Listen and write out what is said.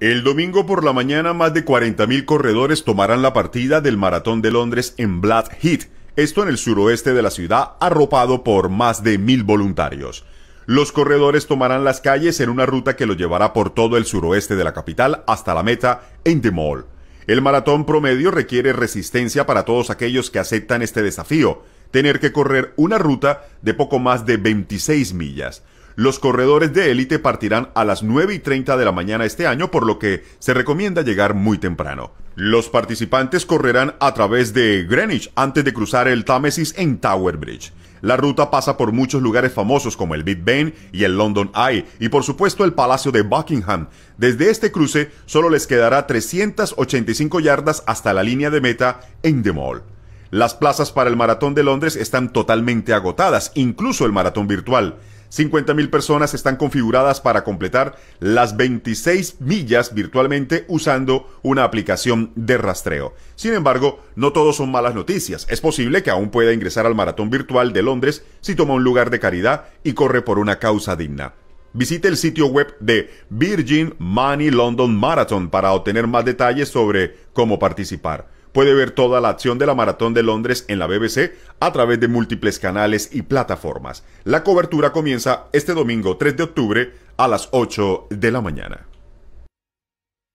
El domingo por la mañana más de 40.000 corredores tomarán la partida del Maratón de Londres en Blood Heat. esto en el suroeste de la ciudad, arropado por más de mil voluntarios. Los corredores tomarán las calles en una ruta que lo llevará por todo el suroeste de la capital hasta la meta en The Mall. El maratón promedio requiere resistencia para todos aquellos que aceptan este desafío, tener que correr una ruta de poco más de 26 millas. Los corredores de élite partirán a las 9 y 30 de la mañana este año, por lo que se recomienda llegar muy temprano. Los participantes correrán a través de Greenwich antes de cruzar el Támesis en Tower Bridge. La ruta pasa por muchos lugares famosos como el Big Ben y el London Eye y por supuesto el Palacio de Buckingham. Desde este cruce solo les quedará 385 yardas hasta la línea de meta en The Mall. Las plazas para el Maratón de Londres están totalmente agotadas, incluso el maratón virtual. 50.000 personas están configuradas para completar las 26 millas virtualmente usando una aplicación de rastreo. Sin embargo, no todo son malas noticias. Es posible que aún pueda ingresar al maratón virtual de Londres si toma un lugar de caridad y corre por una causa digna. Visite el sitio web de Virgin Money London Marathon para obtener más detalles sobre cómo participar puede ver toda la acción de la Maratón de Londres en la BBC a través de múltiples canales y plataformas. La cobertura comienza este domingo 3 de octubre a las 8 de la mañana.